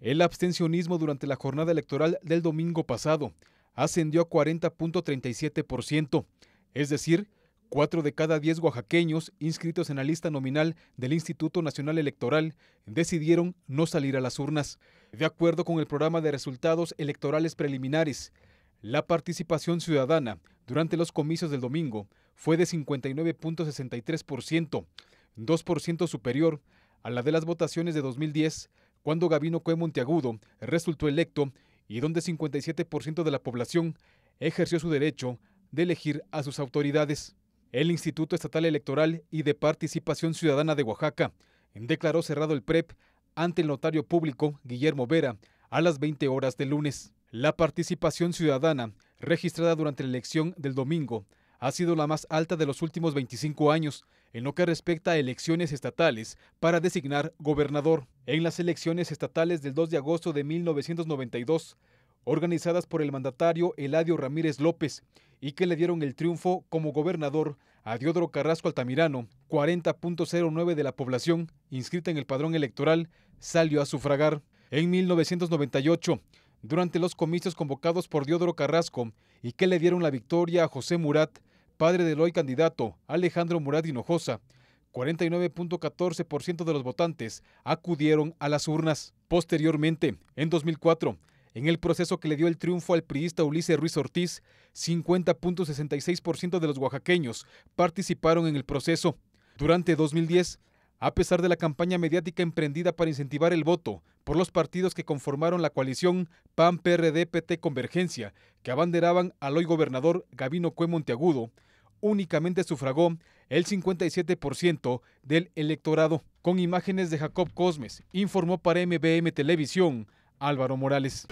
El abstencionismo durante la jornada electoral del domingo pasado ascendió a 40.37%, es decir, 4 de cada 10 oaxaqueños inscritos en la lista nominal del Instituto Nacional Electoral decidieron no salir a las urnas. De acuerdo con el programa de resultados electorales preliminares, la participación ciudadana durante los comicios del domingo fue de 59.63%, 2% superior a la de las votaciones de 2010 cuando Gabino Cue Monteagudo resultó electo y donde 57% de la población ejerció su derecho de elegir a sus autoridades. El Instituto Estatal Electoral y de Participación Ciudadana de Oaxaca declaró cerrado el PREP ante el notario público Guillermo Vera a las 20 horas del lunes. La participación ciudadana registrada durante la elección del domingo ha sido la más alta de los últimos 25 años en lo que respecta a elecciones estatales para designar gobernador. En las elecciones estatales del 2 de agosto de 1992, organizadas por el mandatario Eladio Ramírez López y que le dieron el triunfo como gobernador a Diodoro Carrasco Altamirano, 40.09 de la población inscrita en el padrón electoral salió a sufragar. En 1998, durante los comicios convocados por Diodoro Carrasco y que le dieron la victoria a José Murat, padre del hoy candidato Alejandro Murat Hinojosa, 49.14% de los votantes acudieron a las urnas. Posteriormente, en 2004, en el proceso que le dio el triunfo al priista Ulises Ruiz Ortiz, 50.66% de los oaxaqueños participaron en el proceso. Durante 2010, a pesar de la campaña mediática emprendida para incentivar el voto por los partidos que conformaron la coalición PAN-PRD-PT Convergencia, que abanderaban al hoy gobernador Gabino Cue Monteagudo, únicamente sufragó el 57% del electorado. Con imágenes de Jacob Cosmes, informó para MBM Televisión Álvaro Morales.